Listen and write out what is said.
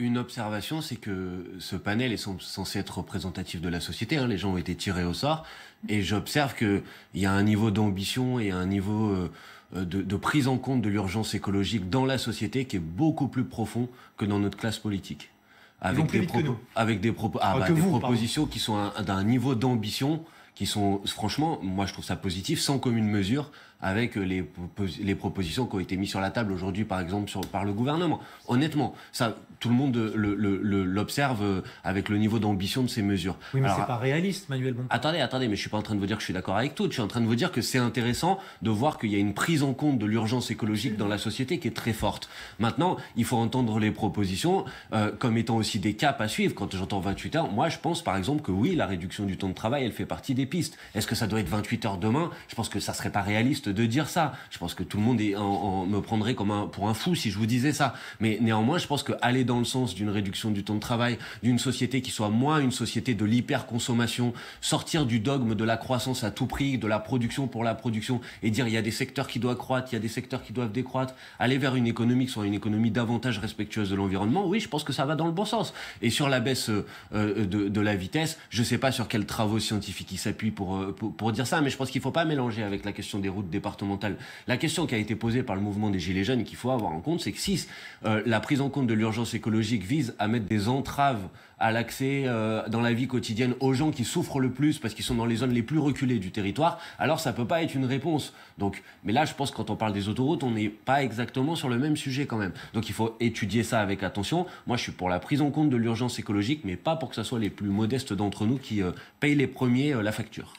Une observation, c'est que ce panel est censé être représentatif de la société. Hein. Les gens ont été tirés au sort. Et j'observe qu'il y a un niveau d'ambition et un niveau euh, euh, de, prise en compte de l'urgence écologique dans la société qui est beaucoup plus profond que dans notre classe politique. Avec, des, avec ah, ah, bah, des, propositions qui sont d'un niveau d'ambition qui sont, franchement, moi je trouve ça positif, sans commune mesure avec euh, les, les propositions qui ont été mises sur la table aujourd'hui, par exemple, par le gouvernement. Honnêtement, ça, tout le monde euh, l'observe le, euh, avec le niveau d'ambition de ces mesures. Oui, mais c'est pas ah, réaliste, Manuel Attendez, attendez, mais je suis pas en train de vous dire que je suis d'accord avec tout. Je suis en train de vous dire que c'est intéressant de voir qu'il y a une prise en compte de l'urgence écologique dans la société qui est très forte. Maintenant, il faut entendre les propositions comme étant aussi des caps à suivre. Quand j'entends 28 heures, moi, je pense, par exemple, que oui, la réduction du temps de travail, elle fait partie des pistes. Est-ce que ça doit être 28 heures demain Je pense que ça serait pas réaliste de dire ça. Je pense que tout le monde est me prendrait comme un, pour un fou si je vous disais ça. Mais néanmoins, je pense que aller dans le sens d'une réduction du temps de travail, d'une société qui soit moins une société de l'hyperconsommation, sortir du dogme de la croissance à tout prix, de la production pour la production, et dire il y a des secteurs qui doivent croître, il y a des secteurs qui doivent décroître, aller vers une économie qui soit une économie davantage respectueuse de l'environnement, oui, je pense que ça va dans le bon sens. Et sur la baisse euh, euh, de, la vitesse, je ne sais pas sur quels travaux scientifiques il s'appuie pour, euh, pour, pour, dire ça, mais je pense qu'il ne faut pas mélanger avec la question des routes des la question qui a été posée par le mouvement des Gilets jaunes qu'il faut avoir en compte, c'est que si euh, la prise en compte de l'urgence écologique vise à mettre des entraves à l'accès euh, dans la vie quotidienne aux gens qui souffrent le plus parce qu'ils sont dans les zones les plus reculées du territoire, alors ça peut pas être une réponse. Donc, mais là, je pense que quand on parle des autoroutes, on n'est pas exactement sur le même sujet quand même. Donc, il faut étudier ça avec attention. Moi, je suis pour la prise en compte de l'urgence écologique, mais pas pour que ce soit les plus modestes d'entre nous qui euh, payent les premiers la facture.